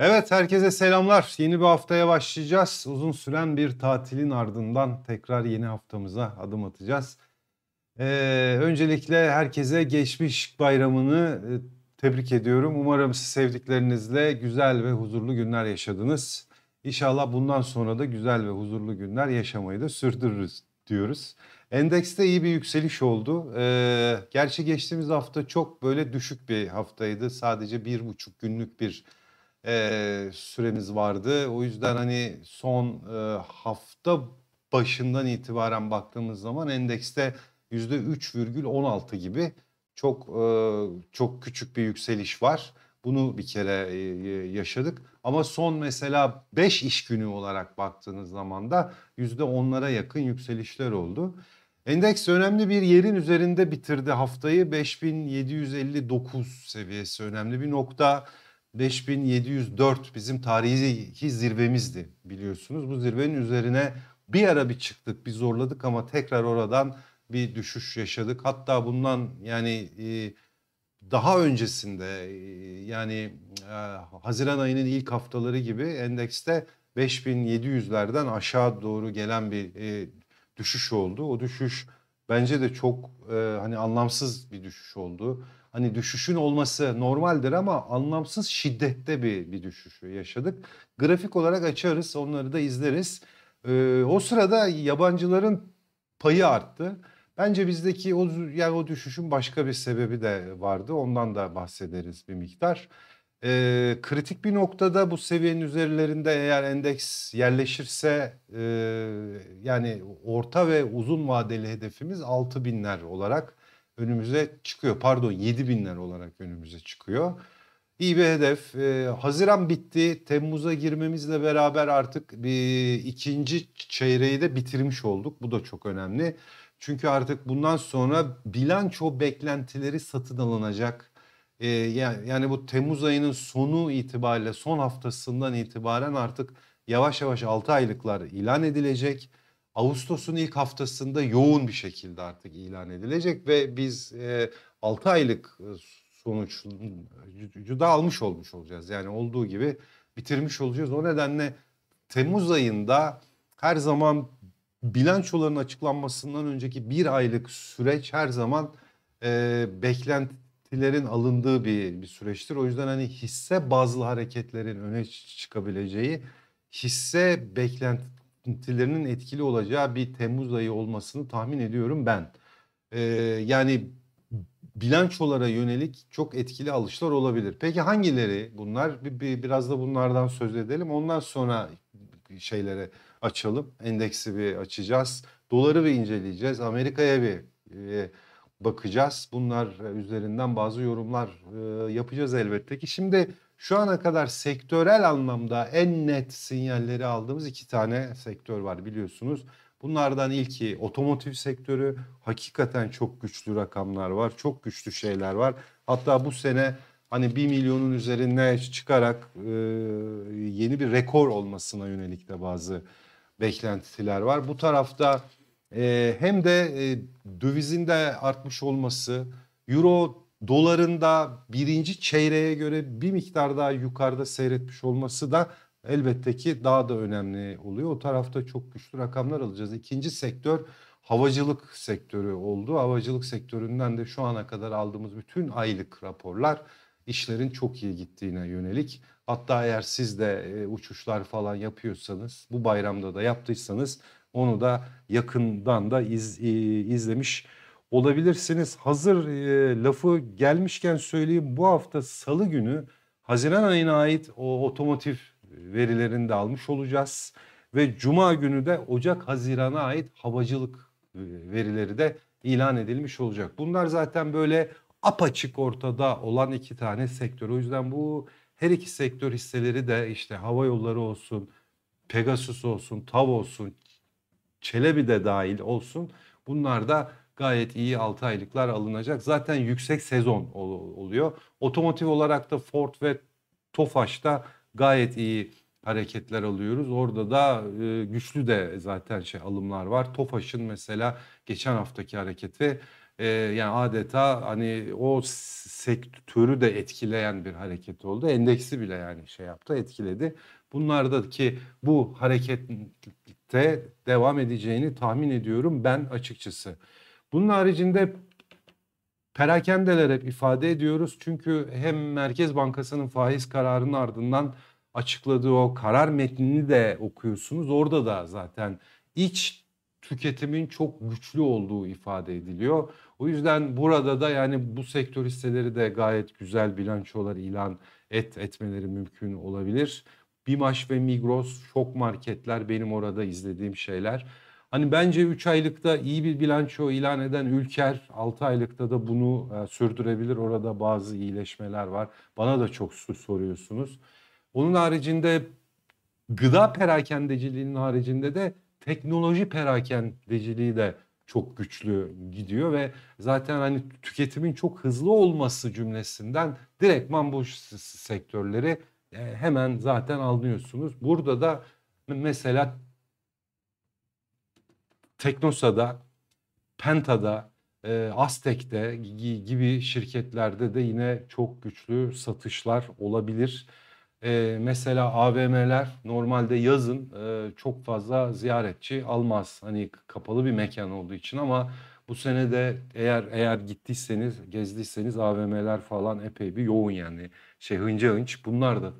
Evet herkese selamlar. Yeni bir haftaya başlayacağız. Uzun süren bir tatilin ardından tekrar yeni haftamıza adım atacağız. Ee, öncelikle herkese geçmiş bayramını e, tebrik ediyorum. Umarım siz sevdiklerinizle güzel ve huzurlu günler yaşadınız. İnşallah bundan sonra da güzel ve huzurlu günler yaşamayı da sürdürürüz diyoruz. Endekste iyi bir yükseliş oldu. Ee, gerçi geçtiğimiz hafta çok böyle düşük bir haftaydı. Sadece bir buçuk günlük bir e, süremiz vardı. O yüzden hani son e, hafta başından itibaren baktığımız zaman endekste %3,16 gibi çok e, çok küçük bir yükseliş var. Bunu bir kere yaşadık. Ama son mesela 5 iş günü olarak baktığınız zaman da %10'lara yakın yükselişler oldu. Endeks önemli bir yerin üzerinde bitirdi haftayı. 5759 seviyesi önemli bir nokta. 5704 bizim tarihi zirvemizdi biliyorsunuz. Bu zirvenin üzerine bir ara bir çıktık, bir zorladık ama tekrar oradan bir düşüş yaşadık. Hatta bundan yani e, daha öncesinde e, yani e, Haziran ayının ilk haftaları gibi endekste 5700'lerden aşağı doğru gelen bir düşüş oldu. O düşüş bence de çok hani anlamsız bir düşüş oldu hani düşüşün olması normaldir ama anlamsız şiddette bir, bir düşüşü yaşadık. Grafik olarak açarız onları da izleriz. Ee, o sırada yabancıların payı arttı. Bence bizdeki o yani o düşüşün başka bir sebebi de vardı. Ondan da bahsederiz bir miktar. E, kritik bir noktada bu seviyenin üzerlerinde eğer endeks yerleşirse e, yani orta ve uzun vadeli hedefimiz 6000'ler olarak önümüze çıkıyor. Pardon 7 binler olarak önümüze çıkıyor. İyi bir hedef. Ee, Haziran bitti. Temmuz'a girmemizle beraber artık bir ikinci çeyreği de bitirmiş olduk. Bu da çok önemli. Çünkü artık bundan sonra bilanço beklentileri satın alınacak. Ee, yani, yani bu Temmuz ayının sonu itibariyle son haftasından itibaren artık yavaş yavaş 6 aylıklar ilan edilecek. Ağustos'un ilk haftasında yoğun bir şekilde artık ilan edilecek ve biz e, 6 aylık e, sonucu da almış olmuş olacağız. Yani olduğu gibi bitirmiş olacağız. O nedenle Temmuz ayında her zaman bilançoların açıklanmasından önceki bir aylık süreç her zaman e, beklentilerin alındığı bir, bir süreçtir. O yüzden hani hisse bazlı hareketlerin öne çıkabileceği, hisse beklenti kesintilerinin etkili olacağı bir Temmuz ayı olmasını tahmin ediyorum ben. Ee, yani bilançolara yönelik çok etkili alışlar olabilir. Peki hangileri bunlar? Bir, bir, biraz da bunlardan söz edelim. Ondan sonra şeylere açalım. Endeksi bir açacağız. Doları bir inceleyeceğiz. Amerika'ya bir e, bakacağız. Bunlar üzerinden bazı yorumlar e, yapacağız elbette ki. Şimdi şu ana kadar sektörel anlamda en net sinyalleri aldığımız iki tane sektör var biliyorsunuz. Bunlardan ilki otomotiv sektörü. Hakikaten çok güçlü rakamlar var. Çok güçlü şeyler var. Hatta bu sene hani 1 milyonun üzerine çıkarak e, yeni bir rekor olmasına yönelik de bazı beklentiler var. Bu tarafta e, hem de e, dövizin de artmış olması, euro dolarında birinci çeyreğe göre bir miktar daha yukarıda seyretmiş olması da elbette ki daha da önemli oluyor. O tarafta çok güçlü rakamlar alacağız. İkinci sektör havacılık sektörü oldu. Havacılık sektöründen de şu ana kadar aldığımız bütün aylık raporlar işlerin çok iyi gittiğine yönelik. Hatta eğer siz de e, uçuşlar falan yapıyorsanız, bu bayramda da yaptıysanız onu da yakından da iz, izlemiş olabilirsiniz. Hazır e, lafı gelmişken söyleyeyim bu hafta salı günü Haziran ayına ait o otomotiv verilerini de almış olacağız. Ve cuma günü de Ocak-Haziran'a ait havacılık e, verileri de ilan edilmiş olacak. Bunlar zaten böyle apaçık ortada olan iki tane sektör. O yüzden bu her iki sektör hisseleri de işte hava yolları olsun, Pegasus olsun, TAV olsun, Çelebi de dahil olsun. Bunlar da gayet iyi 6 aylıklar alınacak. Zaten yüksek sezon oluyor. Otomotiv olarak da Ford ve Tofaş'ta gayet iyi hareketler alıyoruz. Orada da e, güçlü de zaten şey alımlar var. Tofaş'ın mesela geçen haftaki hareketi e, yani adeta hani o sektörü de etkileyen bir hareket oldu. Endeksi bile yani şey yaptı, etkiledi. Bunlarda ki bu harekette devam edeceğini tahmin ediyorum ben açıkçası. Bunun haricinde perakendeler hep ifade ediyoruz. Çünkü hem Merkez Bankası'nın faiz kararının ardından açıkladığı o karar metnini de okuyorsunuz. Orada da zaten iç tüketimin çok güçlü olduğu ifade ediliyor. O yüzden burada da yani bu sektör hisseleri de gayet güzel bilançolar ilan et etmeleri mümkün olabilir. Bimaş ve Migros şok marketler benim orada izlediğim şeyler. Hani bence 3 aylıkta iyi bir bilanço ilan eden Ülker 6 aylıkta da bunu e, sürdürebilir. Orada bazı iyileşmeler var. Bana da çok soruyorsunuz. Onun haricinde gıda perakendeciliğinin haricinde de teknoloji perakendeciliği de çok güçlü gidiyor ve zaten hani tüketimin çok hızlı olması cümlesinden direktman bu sektörleri e, hemen zaten alınıyorsunuz. Burada da mesela Teknosa'da, Penta'da, e, Aztek'te gibi şirketlerde de yine çok güçlü satışlar olabilir. E, mesela AVM'ler normalde yazın e, çok fazla ziyaretçi almaz. Hani kapalı bir mekan olduğu için ama bu sene de eğer eğer gittiyseniz, gezdiyseniz AVM'ler falan epey bir yoğun yani. Şey hınca hınç bunlar da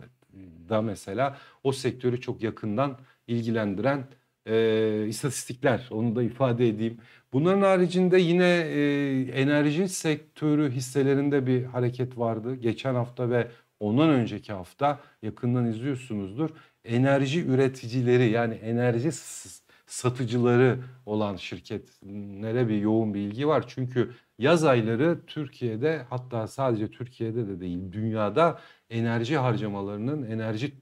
da mesela o sektörü çok yakından ilgilendiren e, istatistikler onu da ifade edeyim. Bunların haricinde yine e, enerji sektörü hisselerinde bir hareket vardı. Geçen hafta ve ondan önceki hafta yakından izliyorsunuzdur. Enerji üreticileri yani enerji satıcıları olan şirketlere bir yoğun bir ilgi var. Çünkü yaz ayları Türkiye'de hatta sadece Türkiye'de de değil dünyada enerji harcamalarının, enerji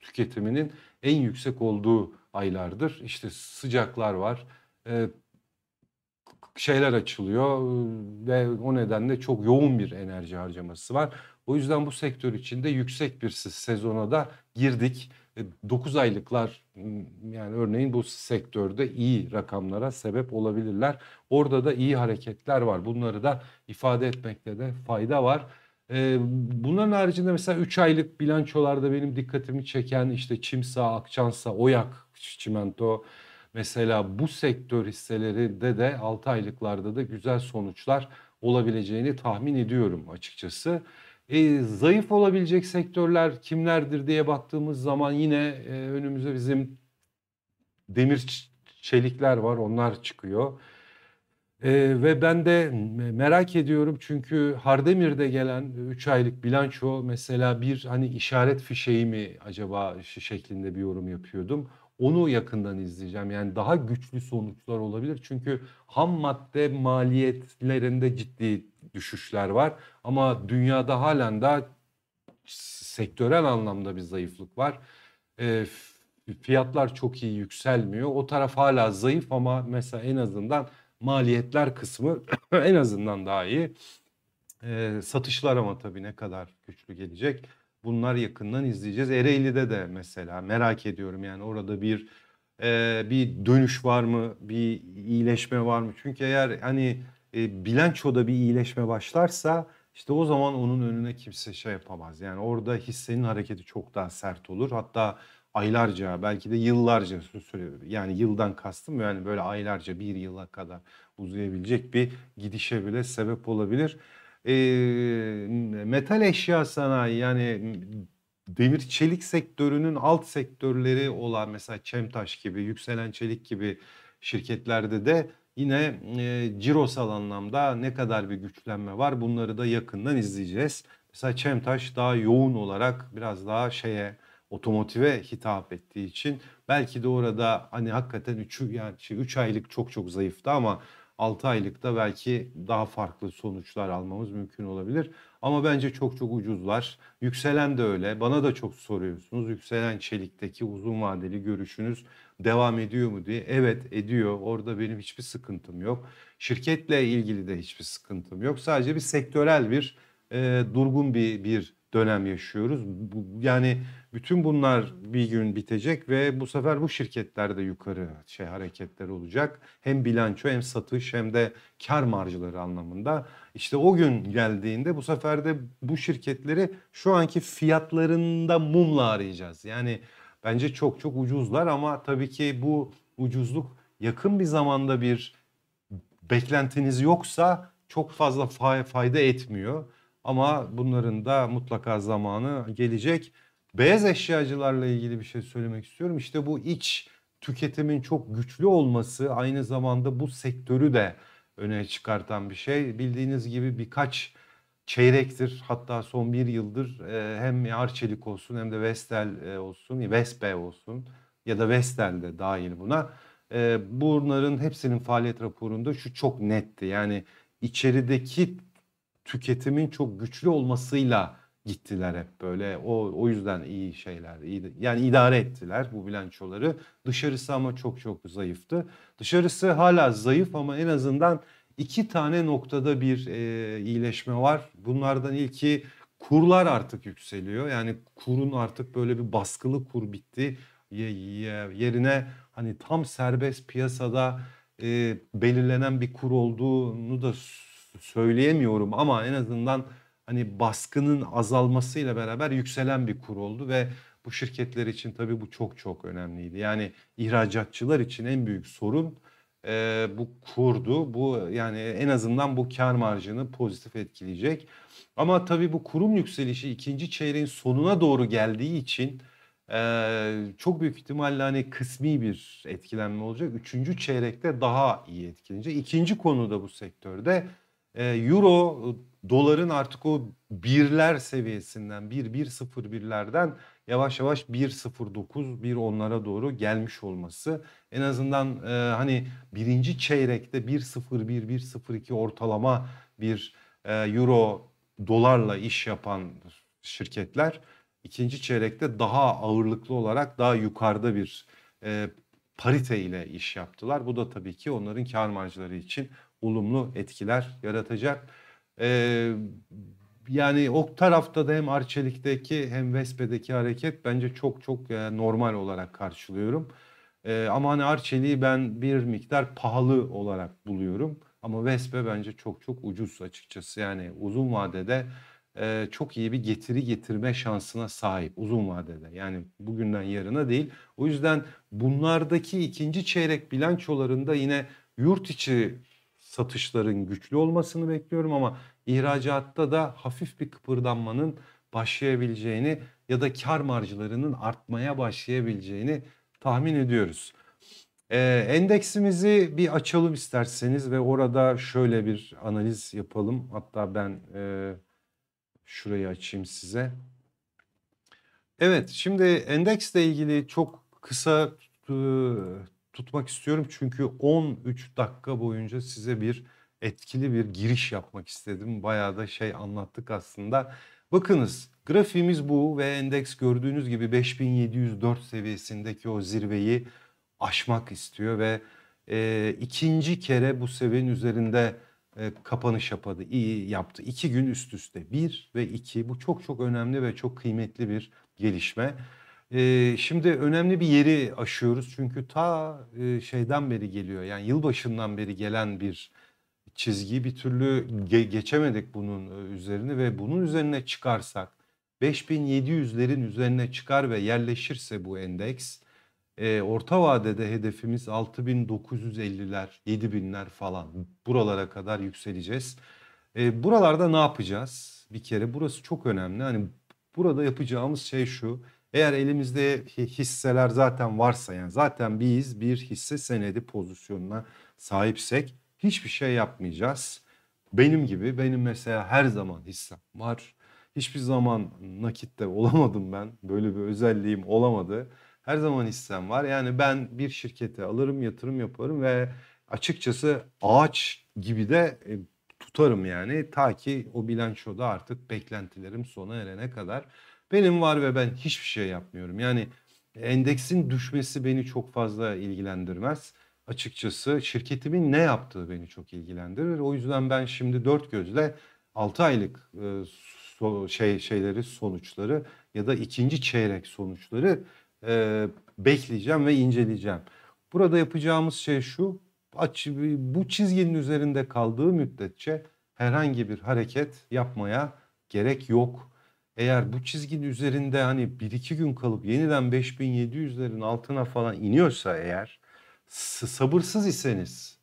tüketiminin en yüksek olduğu aylardır. İşte sıcaklar var. E, şeyler açılıyor ee, ve o nedenle çok yoğun bir enerji harcaması var. O yüzden bu sektör içinde yüksek bir sezona da girdik. 9 ee, aylıklar hmm, yani örneğin bu sektörde iyi rakamlara sebep olabilirler. Orada da iyi hareketler var. Bunları da ifade etmekte de fayda var. Ee, bunların haricinde mesela 3 aylık bilançolarda benim dikkatimi çeken işte Çimsa, Akçansa, Oyak, Çimento mesela bu sektör hisselerinde de 6 aylıklarda da güzel sonuçlar olabileceğini tahmin ediyorum açıkçası. E, zayıf olabilecek sektörler kimlerdir diye baktığımız zaman yine e, önümüze bizim demir çelikler var onlar çıkıyor. E, ve ben de merak ediyorum çünkü Hardemir'de gelen 3 aylık bilanço mesela bir hani işaret fişeği mi acaba şeklinde bir yorum yapıyordum. Onu yakından izleyeceğim. Yani daha güçlü sonuçlar olabilir. Çünkü ham madde maliyetlerinde ciddi düşüşler var. Ama dünyada halen daha sektörel anlamda bir zayıflık var. E, fiyatlar çok iyi yükselmiyor. O taraf hala zayıf ama mesela en azından maliyetler kısmı en azından daha iyi. E, satışlar ama tabii ne kadar güçlü gelecek. Bunlar yakından izleyeceğiz. Ereğli'de de mesela merak ediyorum yani orada bir e, bir dönüş var mı? Bir iyileşme var mı? Çünkü eğer hani e, bilançoda bir iyileşme başlarsa işte o zaman onun önüne kimse şey yapamaz. Yani orada hissenin hareketi çok daha sert olur. Hatta aylarca belki de yıllarca süre yani yıldan kastım yani böyle aylarca bir yıla kadar uzayabilecek bir gidişe bile sebep olabilir. E, metal eşya sanayi yani demir çelik sektörünün alt sektörleri olan mesela Çemtaş gibi yükselen çelik gibi şirketlerde de yine e, cirosal anlamda ne kadar bir güçlenme var bunları da yakından izleyeceğiz. Mesela Çemtaş daha yoğun olarak biraz daha şeye otomotive hitap ettiği için belki de orada hani hakikaten 3 yani şey 3 aylık çok çok zayıftı ama 6 aylıkta belki daha farklı sonuçlar almamız mümkün olabilir. Ama bence çok çok ucuzlar. Yükselen de öyle. Bana da çok soruyorsunuz. Yükselen çelikteki uzun vadeli görüşünüz devam ediyor mu diye. Evet ediyor. Orada benim hiçbir sıkıntım yok. Şirketle ilgili de hiçbir sıkıntım yok. Sadece bir sektörel bir e, durgun bir bir dönem yaşıyoruz. Bu, yani bütün bunlar bir gün bitecek ve bu sefer bu şirketlerde yukarı şey hareketler olacak. Hem bilanço hem satış hem de kar marjları anlamında. İşte o gün geldiğinde bu sefer de bu şirketleri şu anki fiyatlarında mumla arayacağız. Yani bence çok çok ucuzlar ama tabii ki bu ucuzluk yakın bir zamanda bir beklentiniz yoksa çok fazla fayda etmiyor. Ama bunların da mutlaka zamanı gelecek. Beyaz eşyacılarla ilgili bir şey söylemek istiyorum. İşte bu iç tüketimin çok güçlü olması aynı zamanda bu sektörü de öne çıkartan bir şey. Bildiğiniz gibi birkaç çeyrektir hatta son bir yıldır e, hem Arçelik olsun hem de Vestel e, olsun, Vespe olsun ya da Vestel de dahil buna. E, bunların hepsinin faaliyet raporunda şu çok netti. Yani içerideki tüketimin çok güçlü olmasıyla gittiler hep böyle. O o yüzden iyi şeyler. Iyi, yani idare ettiler bu bilançoları. Dışarısı ama çok çok zayıftı. Dışarısı hala zayıf ama en azından iki tane noktada bir e, iyileşme var. Bunlardan ilki kurlar artık yükseliyor. Yani kurun artık böyle bir baskılı kur bitti. Yerine hani tam serbest piyasada e, belirlenen bir kur olduğunu da söyleyemiyorum ama en azından hani baskının azalmasıyla beraber yükselen bir kur oldu ve bu şirketler için tabii bu çok çok önemliydi. Yani ihracatçılar için en büyük sorun e, bu kurdu. Bu yani en azından bu kar marjını pozitif etkileyecek. Ama tabii bu kurum yükselişi ikinci çeyreğin sonuna doğru geldiği için e, çok büyük ihtimalle hani kısmi bir etkilenme olacak. Üçüncü çeyrekte daha iyi etkilenecek. İkinci konu da bu sektörde ee, euro doların artık o birler seviyesinden 1-1-0-1'lerden yavaş yavaş 1.09 1 onlara doğru gelmiş olması en azından e, hani birinci çeyrekte 1.01 1.02 ortalama bir e, euro dolarla iş yapan şirketler ikinci çeyrekte daha ağırlıklı olarak daha yukarıda bir e, parite ile iş yaptılar. Bu da tabii ki onların kar marjları için olumlu etkiler yaratacak. Ee, yani o tarafta da hem Arçelik'teki hem Vespe'deki hareket bence çok çok e, normal olarak karşılıyorum. E, ama hani Arçelik'i ben bir miktar pahalı olarak buluyorum. Ama Vespe bence çok çok ucuz açıkçası. Yani uzun vadede e, çok iyi bir getiri getirme şansına sahip uzun vadede. Yani bugünden yarına değil. O yüzden bunlardaki ikinci çeyrek bilançolarında yine yurt içi satışların güçlü olmasını bekliyorum ama ihracatta da hafif bir kıpırdanmanın başlayabileceğini ya da kar marjlarının artmaya başlayabileceğini tahmin ediyoruz. Ee, endeksimizi bir açalım isterseniz ve orada şöyle bir analiz yapalım. Hatta ben e, şurayı açayım size. Evet şimdi endeksle ilgili çok kısa e, tutmak istiyorum. Çünkü 13 dakika boyunca size bir etkili bir giriş yapmak istedim. Bayağı da şey anlattık aslında. Bakınız grafiğimiz bu ve endeks gördüğünüz gibi 5704 seviyesindeki o zirveyi aşmak istiyor ve e, ikinci kere bu seviyenin üzerinde e, kapanış yapadı, iyi yaptı. İki gün üst üste bir ve iki bu çok çok önemli ve çok kıymetli bir gelişme. Ee, şimdi önemli bir yeri aşıyoruz çünkü ta e, şeyden beri geliyor yani yılbaşından beri gelen bir çizgi bir türlü ge- geçemedik bunun üzerine ve bunun üzerine çıkarsak 5700'lerin üzerine çıkar ve yerleşirse bu endeks e, orta vadede hedefimiz 6950'ler 7000'ler falan buralara kadar yükseleceğiz. E, buralarda ne yapacağız? Bir kere burası çok önemli. Hani burada yapacağımız şey şu. Eğer elimizde hisseler zaten varsa yani zaten biz bir hisse senedi pozisyonuna sahipsek hiçbir şey yapmayacağız. Benim gibi benim mesela her zaman hissem var. Hiçbir zaman nakitte olamadım ben. Böyle bir özelliğim olamadı. Her zaman hissem var. Yani ben bir şirkete alırım, yatırım yaparım ve açıkçası ağaç gibi de e, tutarım yani. Ta ki o bilançoda artık beklentilerim sona erene kadar. Benim var ve ben hiçbir şey yapmıyorum. Yani endeksin düşmesi beni çok fazla ilgilendirmez. Açıkçası şirketimin ne yaptığı beni çok ilgilendirir. O yüzden ben şimdi dört gözle 6 aylık e, so, şey şeyleri sonuçları ya da ikinci çeyrek sonuçları e, bekleyeceğim ve inceleyeceğim. Burada yapacağımız şey şu. Bu çizginin üzerinde kaldığı müddetçe herhangi bir hareket yapmaya gerek yok eğer bu çizginin üzerinde hani 1-2 gün kalıp yeniden 5700'lerin altına falan iniyorsa eğer sabırsız iseniz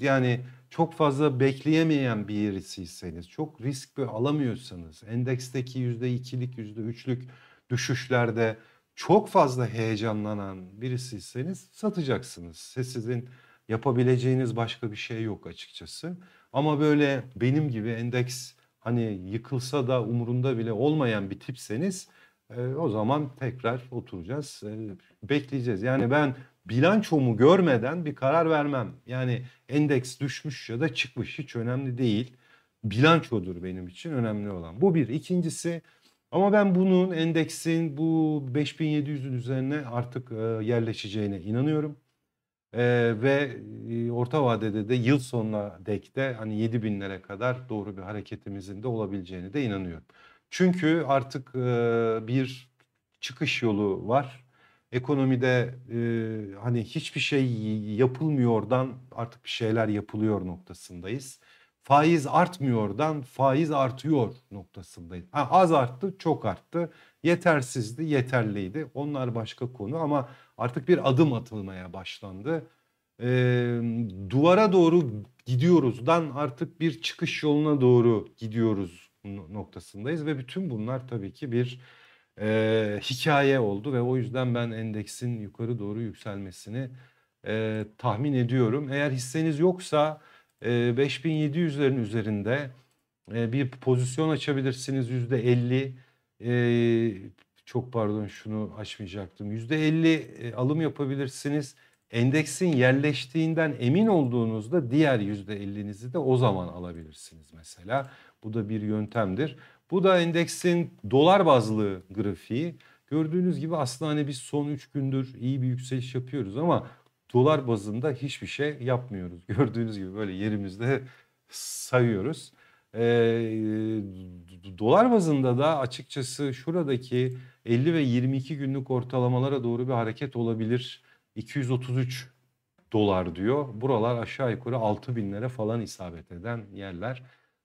yani çok fazla bekleyemeyen birisiyseniz çok risk alamıyorsanız endeksteki %2'lik %3'lük düşüşlerde çok fazla heyecanlanan birisiyseniz satacaksınız. Sizin yapabileceğiniz başka bir şey yok açıkçası. Ama böyle benim gibi endeks hani yıkılsa da umurunda bile olmayan bir tipseniz e, o zaman tekrar oturacağız, e, bekleyeceğiz. Yani ben bilançomu görmeden bir karar vermem. Yani endeks düşmüş ya da çıkmış hiç önemli değil. Bilançodur benim için önemli olan. Bu bir. İkincisi ama ben bunun endeksin bu 5700'ün üzerine artık e, yerleşeceğine inanıyorum. Ee, ve e, orta vadede de yıl sonuna dek de hani 7 binlere kadar doğru bir hareketimizin de olabileceğini de inanıyorum. Çünkü artık e, bir çıkış yolu var. Ekonomide e, hani hiçbir şey yapılmıyordan artık bir şeyler yapılıyor noktasındayız. Faiz artmıyordan faiz artıyor noktasındayız. Ha, az arttı, çok arttı. Yetersizdi, yeterliydi. Onlar başka konu ama artık bir adım atılmaya başlandı. E, duvara doğru gidiyoruzdan artık bir çıkış yoluna doğru gidiyoruz noktasındayız ve bütün bunlar tabii ki bir e, hikaye oldu ve o yüzden ben endeksin yukarı doğru yükselmesini e, tahmin ediyorum. Eğer hisseniz yoksa e, 5700'lerin üzerinde e, bir pozisyon açabilirsiniz %50 e, çok pardon şunu açmayacaktım. %50 e, alım yapabilirsiniz. Endeksin yerleştiğinden emin olduğunuzda diğer %50'nizi de o zaman alabilirsiniz mesela. Bu da bir yöntemdir. Bu da endeksin dolar bazlı grafiği. Gördüğünüz gibi aslında hani biz son 3 gündür iyi bir yükseliş yapıyoruz ama dolar bazında hiçbir şey yapmıyoruz. Gördüğünüz gibi böyle yerimizde sayıyoruz. E, dolar bazında da açıkçası şuradaki 50 ve 22 günlük ortalamalara doğru bir hareket olabilir. 233 dolar diyor. Buralar aşağı yukarı 6 binlere falan isabet eden yerler.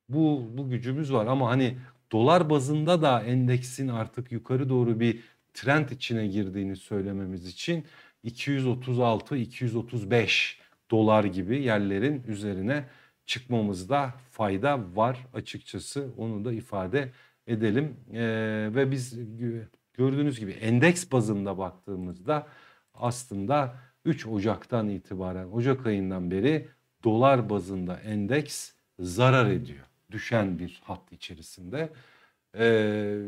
Bu, bu gücümüz var ama hani dolar bazında da endeksin artık yukarı doğru bir trend içine girdiğini söylememiz için 236-235 dolar gibi yerlerin üzerine çıkmamızda fayda var açıkçası onu da ifade edelim. E, ve biz gördüğünüz gibi endeks bazında baktığımızda aslında 3 Ocak'tan itibaren Ocak ayından beri dolar bazında endeks zarar ediyor. Düşen bir hat içerisinde. Ee,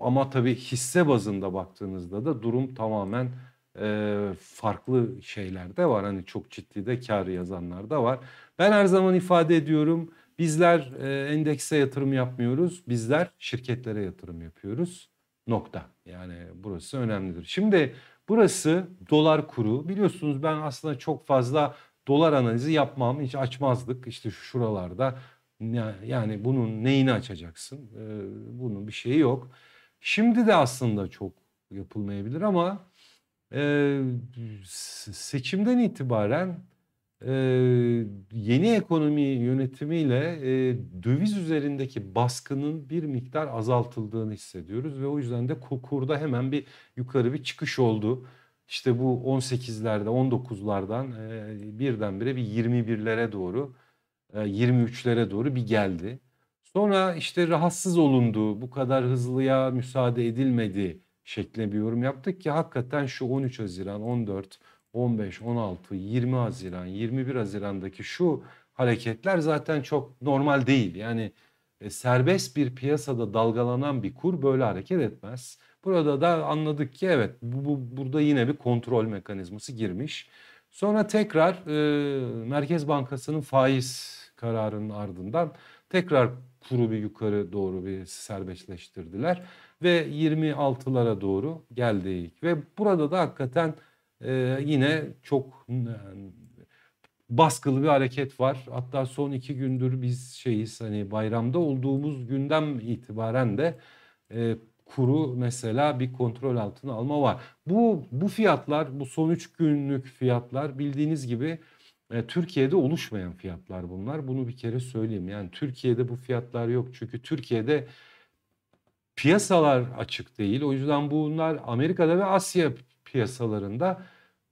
ama tabii hisse bazında baktığınızda da durum tamamen e, farklı şeyler de var. Hani çok ciddi de kar yazanlar da var. Ben her zaman ifade ediyorum. Bizler e, endekse yatırım yapmıyoruz. Bizler şirketlere yatırım yapıyoruz. Nokta. Yani burası önemlidir. Şimdi burası dolar kuru. Biliyorsunuz ben aslında çok fazla dolar analizi yapmam. Hiç açmazdık. işte şu şuralarda yani bunun neyini açacaksın? E, bunun bir şeyi yok. Şimdi de aslında çok yapılmayabilir ama e, seçimden itibaren e, yeni ekonomi yönetimiyle e, döviz üzerindeki baskının bir miktar azaltıldığını hissediyoruz ve o yüzden de kurda hemen bir yukarı bir çıkış oldu. İşte bu 18'lerde 19'lardan e, birdenbire bir 21'lere doğru 23'lere e, doğru bir geldi. Sonra işte rahatsız olundu, bu kadar hızlıya müsaade edilmedi şeklinde bir yorum yaptık ki hakikaten şu 13 Haziran, 14, 15, 16, 20 Haziran, 21 Haziran'daki şu hareketler zaten çok normal değil. Yani e, serbest bir piyasada dalgalanan bir kur böyle hareket etmez. Burada da anladık ki evet bu, bu burada yine bir kontrol mekanizması girmiş. Sonra tekrar e, Merkez Bankası'nın faiz kararının ardından tekrar kuru bir yukarı doğru bir serbestleştirdiler ve 26'lara doğru geldik ve burada da hakikaten e, yine çok yani, e, baskılı bir hareket var. Hatta son iki gündür biz şeyiz hani bayramda olduğumuz günden itibaren de e, kuru mesela bir kontrol altına alma var. Bu bu fiyatlar, bu son üç günlük fiyatlar bildiğiniz gibi e, Türkiye'de oluşmayan fiyatlar bunlar. Bunu bir kere söyleyeyim. Yani Türkiye'de bu fiyatlar yok. Çünkü Türkiye'de piyasalar açık değil. O yüzden bunlar Amerika'da ve Asya piyasalarında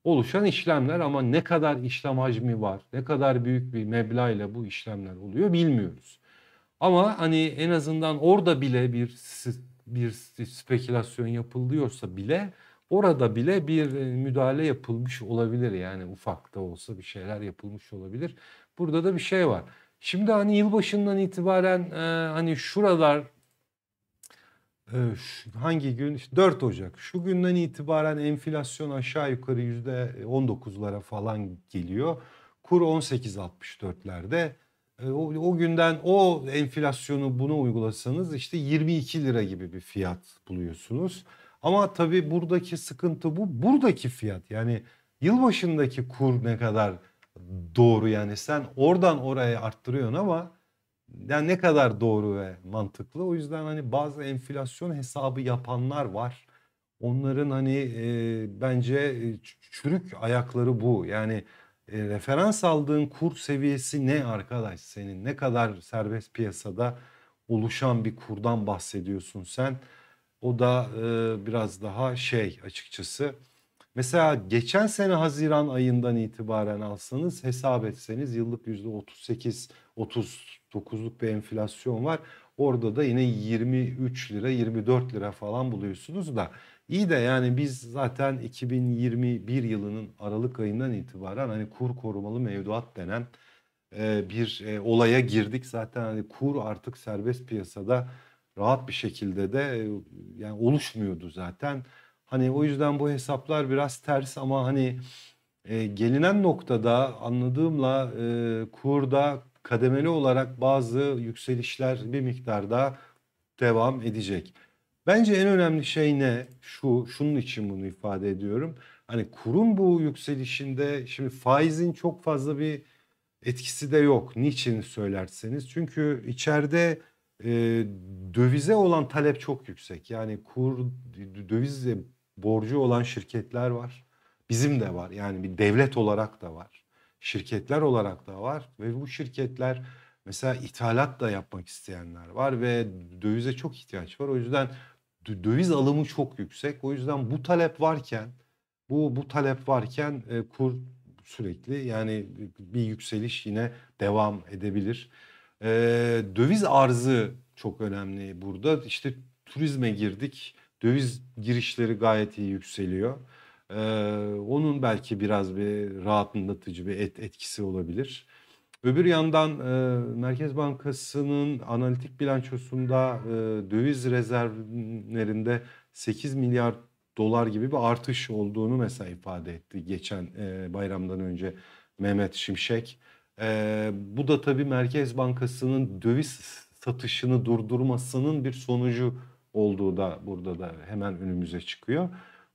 oluşan işlemler ama ne kadar işlem hacmi var, ne kadar büyük bir meblağ ile bu işlemler oluyor bilmiyoruz. Ama hani en azından orada bile bir bir spekülasyon yapılıyorsa bile orada bile bir e, müdahale yapılmış olabilir. Yani ufak da olsa bir şeyler yapılmış olabilir. Burada da bir şey var. Şimdi hani yılbaşından itibaren e, hani şuralar ee, hangi gün? İşte 4 Ocak. Şu günden itibaren enflasyon aşağı yukarı %19'lara falan geliyor. Kur 18.64'lerde. Ee, o, o günden o enflasyonu bunu uygulasanız işte 22 lira gibi bir fiyat buluyorsunuz. Ama tabii buradaki sıkıntı bu. Buradaki fiyat yani yılbaşındaki kur ne kadar doğru yani sen oradan oraya arttırıyorsun ama yani ne kadar doğru ve mantıklı. O yüzden hani bazı enflasyon hesabı yapanlar var. Onların hani e, bence e, çürük ayakları bu. Yani e, referans aldığın kur seviyesi ne arkadaş senin? Ne kadar serbest piyasada oluşan bir kurdan bahsediyorsun sen? O da e, biraz daha şey açıkçası. Mesela geçen sene Haziran ayından itibaren alsanız hesap etseniz yıllık %38 30 9'luk bir enflasyon var. Orada da yine 23 lira 24 lira falan buluyorsunuz da iyi de yani biz zaten 2021 yılının Aralık ayından itibaren hani kur korumalı mevduat denen e, bir e, olaya girdik. Zaten hani kur artık serbest piyasada rahat bir şekilde de e, yani oluşmuyordu zaten. Hani o yüzden bu hesaplar biraz ters ama hani gelinen noktada anladığımla kurda kademeli olarak bazı yükselişler bir miktarda devam edecek. Bence en önemli şey ne? Şu, şunun için bunu ifade ediyorum. Hani kurun bu yükselişinde şimdi faizin çok fazla bir etkisi de yok. Niçin söylerseniz. Çünkü içeride e, dövize olan talep çok yüksek. Yani kur döviz borcu olan şirketler var. Bizim de var. Yani bir devlet olarak da var şirketler olarak da var ve bu şirketler mesela ithalat da yapmak isteyenler var ve dövize çok ihtiyaç var. O yüzden döviz alımı çok yüksek. O yüzden bu talep varken bu bu talep varken e, kur sürekli yani e, bir yükseliş yine devam edebilir. E, döviz arzı çok önemli burada. İşte turizme girdik. Döviz girişleri gayet iyi yükseliyor. Ee, onun belki biraz bir rahatlatıcı bir et, etkisi olabilir. Öbür yandan e, Merkez Bankası'nın analitik bilançosunda e, döviz rezervlerinde 8 milyar dolar gibi bir artış olduğunu mesela ifade etti geçen e, bayramdan önce Mehmet Şimşek. E, bu da tabii Merkez Bankası'nın döviz satışını durdurmasının bir sonucu olduğu da burada da hemen önümüze çıkıyor.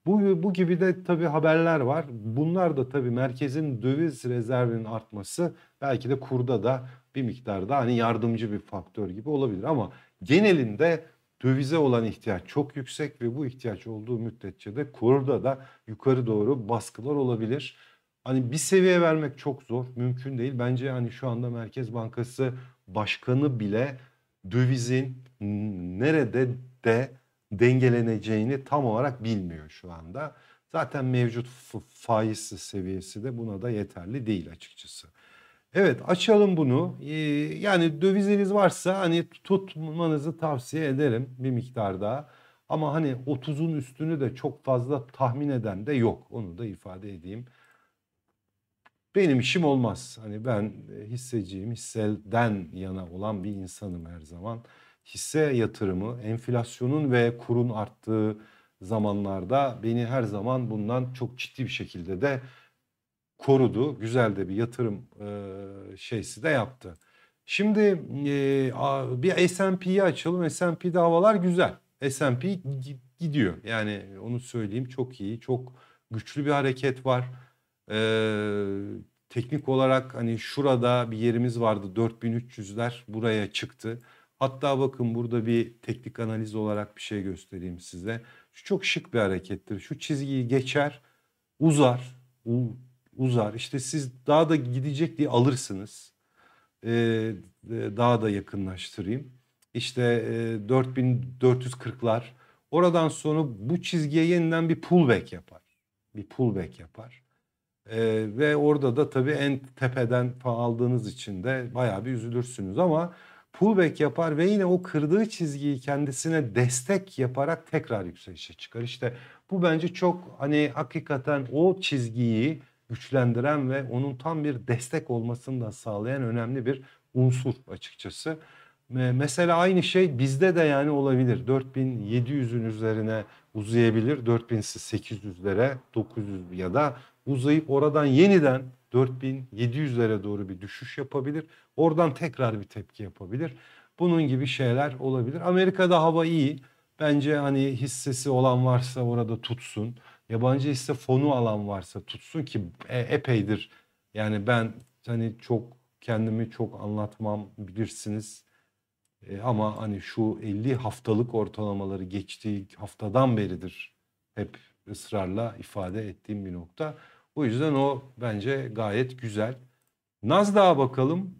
Bu, bu gibi de tabii haberler var. Bunlar da tabii merkezin döviz rezervinin artması belki de kurda da bir miktar da hani yardımcı bir faktör gibi olabilir. Ama genelinde dövize olan ihtiyaç çok yüksek ve bu ihtiyaç olduğu müddetçe de kurda da yukarı doğru baskılar olabilir. Hani bir seviye vermek çok zor, mümkün değil. Bence hani şu anda Merkez Bankası Başkanı bile dövizin nerede de dengeleneceğini tam olarak bilmiyor şu anda. Zaten mevcut faiz seviyesi de buna da yeterli değil açıkçası. Evet açalım bunu. Ee, yani döviziniz varsa hani tutmanızı tavsiye ederim bir miktar miktarda. Ama hani 30'un üstünü de çok fazla tahmin eden de yok. Onu da ifade edeyim. Benim işim olmaz. Hani ben hisseciyim, hisseden yana olan bir insanım her zaman hisse yatırımı enflasyonun ve kurun arttığı zamanlarda beni her zaman bundan çok ciddi bir şekilde de korudu. Güzel de bir yatırım e, şeysi de yaptı. Şimdi e, bir S&P'yi açalım. S&P'de havalar güzel. S&P gidiyor. Yani onu söyleyeyim çok iyi, çok güçlü bir hareket var. Ee, teknik olarak hani şurada bir yerimiz vardı 4300'ler buraya çıktı. Hatta bakın burada bir teknik analiz olarak bir şey göstereyim size. Şu çok şık bir harekettir. Şu çizgiyi geçer, uzar, uzar. İşte siz daha da gidecek diye alırsınız. Ee, e, daha da yakınlaştırayım. İşte e, 4440'lar. Oradan sonra bu çizgiye yeniden bir pullback yapar. Bir pullback yapar. Ee, ve orada da tabii en tepeden aldığınız için de bayağı bir üzülürsünüz ama pullback yapar ve yine o kırdığı çizgiyi kendisine destek yaparak tekrar yükselişe çıkar. İşte bu bence çok hani hakikaten o çizgiyi güçlendiren ve onun tam bir destek olmasını da sağlayan önemli bir unsur açıkçası. Mesela aynı şey bizde de yani olabilir. 4700'ün üzerine uzayabilir. 4800'lere 900 ya da uzayıp oradan yeniden 4700'lere doğru bir düşüş yapabilir. Oradan tekrar bir tepki yapabilir. Bunun gibi şeyler olabilir. Amerika'da hava iyi. Bence hani hissesi olan varsa orada tutsun. Yabancı hisse fonu alan varsa tutsun ki e, epeydir. Yani ben hani çok kendimi çok anlatmam bilirsiniz. E, ama hani şu 50 haftalık ortalamaları geçtiği haftadan beridir hep ısrarla ifade ettiğim bir nokta. Bu yüzden o bence gayet güzel. Nasdaq'a bakalım.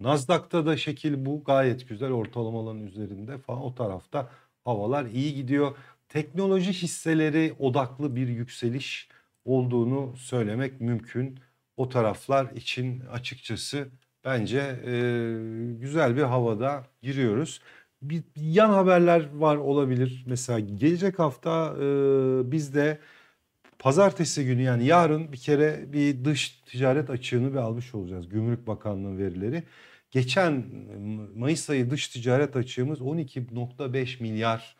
Nasdaq'ta da şekil bu gayet güzel ortalamaların üzerinde falan o tarafta havalar iyi gidiyor. Teknoloji hisseleri odaklı bir yükseliş olduğunu söylemek mümkün. O taraflar için açıkçası bence e, güzel bir havada giriyoruz. Bir yan haberler var olabilir. Mesela gelecek hafta e, biz de Pazartesi günü yani yarın bir kere bir dış ticaret açığını bir almış olacağız. Gümrük Bakanlığı verileri. Geçen e, Mayıs ayı dış ticaret açığımız 12.5 milyar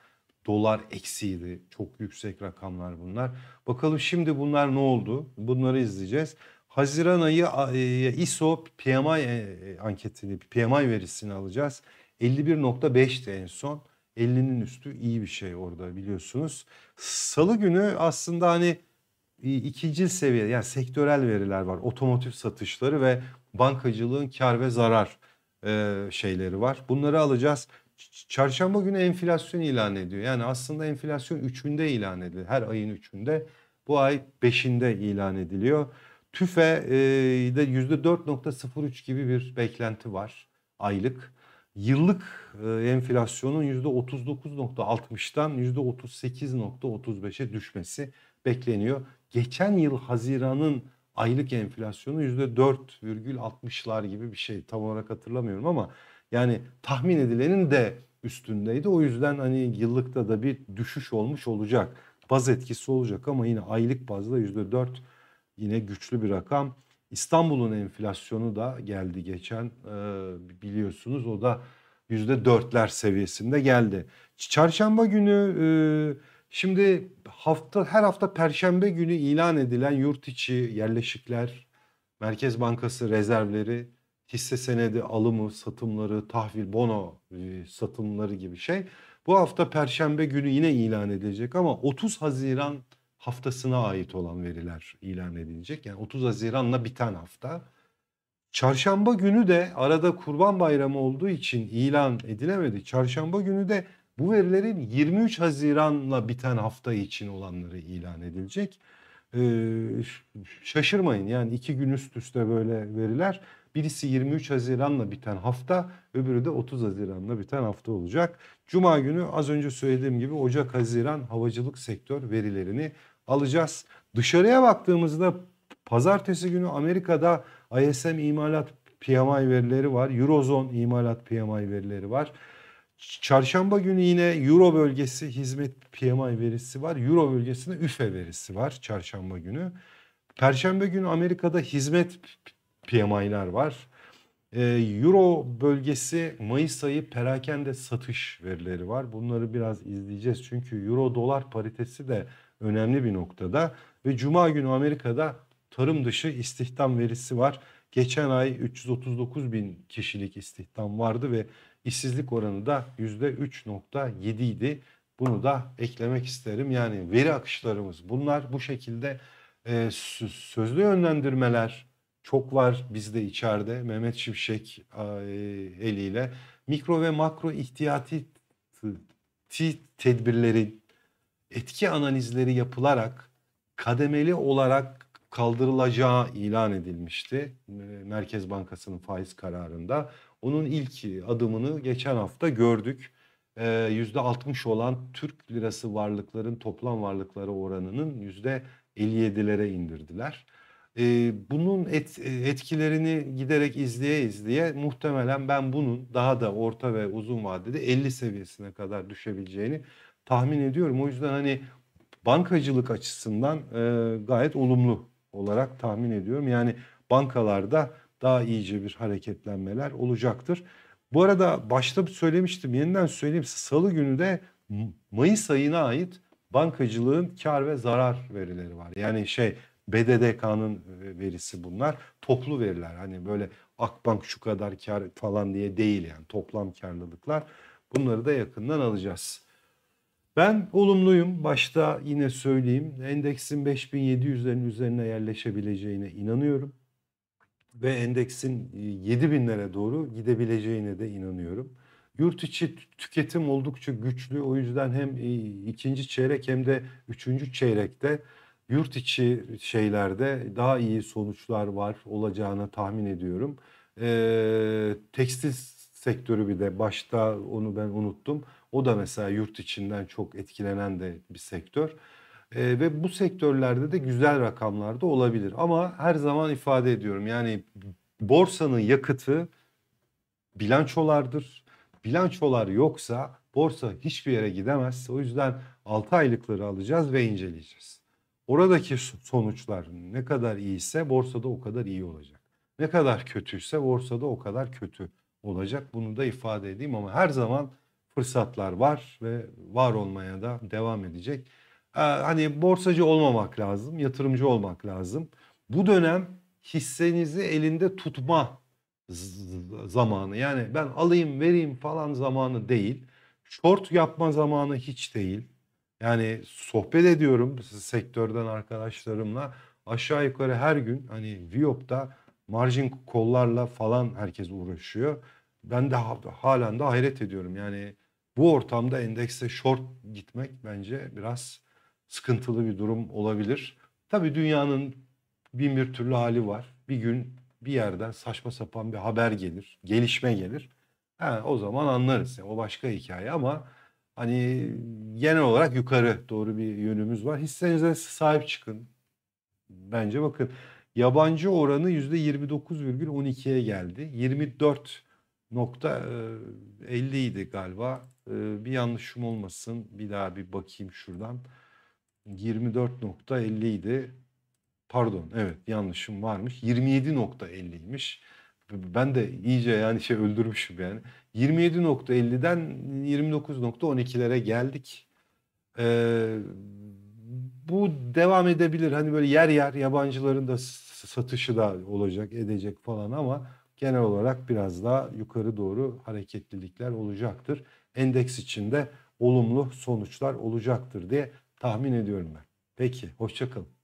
dolar eksiydi. Çok yüksek rakamlar bunlar. Bakalım şimdi bunlar ne oldu? Bunları izleyeceğiz. Haziran ayı e, ISO PMI e, anketini, PMI verisini alacağız. 51.5'ti en son. 50'nin üstü iyi bir şey orada biliyorsunuz. Salı günü aslında hani ikinci seviye yani sektörel veriler var. Otomotiv satışları ve bankacılığın kar ve zarar e, şeyleri var. Bunları alacağız. Çarşamba günü enflasyon ilan ediyor. Yani aslında enflasyon üçünde ilan ediliyor. Her ayın üçünde Bu ay beşinde ilan ediliyor. TÜFE e, de %4.03 gibi bir beklenti var aylık. Yıllık e, enflasyonun %39.60'dan %38.35'e düşmesi bekleniyor geçen yıl Haziran'ın aylık enflasyonu %4,60'lar gibi bir şey. Tam olarak hatırlamıyorum ama yani tahmin edilenin de üstündeydi. O yüzden hani yıllıkta da bir düşüş olmuş olacak. Baz etkisi olacak ama yine aylık bazda %4 yine güçlü bir rakam. İstanbul'un enflasyonu da geldi geçen e, biliyorsunuz o da %4'ler seviyesinde geldi. Çarşamba günü e, Şimdi hafta her hafta perşembe günü ilan edilen yurt içi yerleşikler, Merkez Bankası rezervleri, hisse senedi alımı, satımları, tahvil, bono e, satımları gibi şey. Bu hafta perşembe günü yine ilan edilecek ama 30 Haziran haftasına ait olan veriler ilan edilecek. Yani 30 Haziran'la biten hafta. Çarşamba günü de arada Kurban Bayramı olduğu için ilan edilemedi. Çarşamba günü de bu verilerin 23 Haziran'la biten hafta için olanları ilan edilecek. Ee, şaşırmayın yani iki gün üst üste böyle veriler. Birisi 23 Haziran'la biten hafta, öbürü de 30 Haziran'la biten hafta olacak. Cuma günü az önce söylediğim gibi Ocak-Haziran havacılık sektör verilerini alacağız. Dışarıya baktığımızda pazartesi günü Amerika'da ISM imalat PMI verileri var. Eurozone imalat PMI verileri var. Çarşamba günü yine Euro bölgesi hizmet PMI verisi var. Euro bölgesinde üfe verisi var çarşamba günü. Perşembe günü Amerika'da hizmet PMI'ler var. Ee, Euro bölgesi Mayıs ayı perakende satış verileri var. Bunları biraz izleyeceğiz. Çünkü Euro dolar paritesi de önemli bir noktada. Ve Cuma günü Amerika'da tarım dışı istihdam verisi var. Geçen ay 339 bin kişilik istihdam vardı ve işsizlik oranı da %3.7 idi. Bunu da eklemek isterim. Yani veri akışlarımız bunlar bu şekilde e, sözlü yönlendirmeler çok var bizde içeride Mehmet Şimşek e, eliyle. Mikro ve makro ihtiyati tedbirlerin etki analizleri yapılarak kademeli olarak kaldırılacağı ilan edilmişti e, Merkez Bankası'nın faiz kararında. Onun ilk adımını geçen hafta gördük. E, ee, %60 olan Türk lirası varlıkların toplam varlıkları oranının %57'lere indirdiler. E, bunun et, e, etkilerini giderek izleye izleye muhtemelen ben bunun daha da orta ve uzun vadede 50 seviyesine kadar düşebileceğini tahmin ediyorum. O yüzden hani bankacılık açısından e, gayet olumlu olarak tahmin ediyorum. Yani bankalarda daha iyice bir hareketlenmeler olacaktır. Bu arada başta söylemiştim yeniden söyleyeyim salı günü de Mayıs ayına ait bankacılığın kar ve zarar verileri var. Yani şey BDDK'nın e, verisi bunlar. Toplu veriler hani böyle Akbank şu kadar kar falan diye değil yani toplam karlılıklar. Bunları da yakından alacağız. Ben olumluyum. Başta yine söyleyeyim. Endeksin 5700'lerin üzerine yerleşebileceğine inanıyorum ve endeksin 7 e, binlere doğru gidebileceğine de inanıyorum. Yurt içi tüketim oldukça güçlü. O yüzden hem e, ikinci çeyrek hem de üçüncü çeyrekte yurt içi şeylerde daha iyi sonuçlar var olacağını tahmin ediyorum. Ee, tekstil sektörü bir de başta onu ben unuttum. O da mesela yurt içinden çok etkilenen de bir sektör. E, ve bu sektörlerde de güzel rakamlar da olabilir. Ama her zaman ifade ediyorum yani borsanın yakıtı bilançolardır. Bilançolar yoksa borsa hiçbir yere gidemez. O yüzden 6 aylıkları alacağız ve inceleyeceğiz. Oradaki sonuçlar ne kadar iyiyse borsada o kadar iyi olacak. Ne kadar kötüyse borsada o kadar kötü olacak. Bunu da ifade edeyim ama her zaman fırsatlar var ve var olmaya da devam edecek. Ee, hani borsacı olmamak lazım, yatırımcı olmak lazım. Bu dönem hissenizi elinde tutma zamanı. Yani ben alayım, vereyim falan zamanı değil. Short yapma zamanı hiç değil. Yani sohbet ediyorum sektörden arkadaşlarımla. Aşağı yukarı her gün hani Viop'ta margin kollarla falan herkes uğraşıyor. Ben de halen de hayret ediyorum. Yani bu ortamda endekse short gitmek bence biraz sıkıntılı bir durum olabilir. Tabii dünyanın bin bir türlü hali var. Bir gün bir yerden saçma sapan bir haber gelir, gelişme gelir. Ha, o zaman anlarız. Yani o başka hikaye ama hani genel olarak yukarı doğru bir yönümüz var. Hissenize sahip çıkın. Bence bakın yabancı oranı yüzde %29,12'ye geldi. 24 nokta 50 e, idi galiba. E, bir yanlışım olmasın. Bir daha bir bakayım şuradan. 24.50 idi. Pardon evet yanlışım varmış. 27.50'ymiş. Ben de iyice yani şey öldürmüşüm yani. 27.50'den 29.12'lere geldik. Ee, bu devam edebilir. Hani böyle yer yer yabancıların da satışı da olacak, edecek falan ama genel olarak biraz daha yukarı doğru hareketlilikler olacaktır. Endeks içinde olumlu sonuçlar olacaktır diye Tahmin ediyorum ben. Peki, hoşçakalın.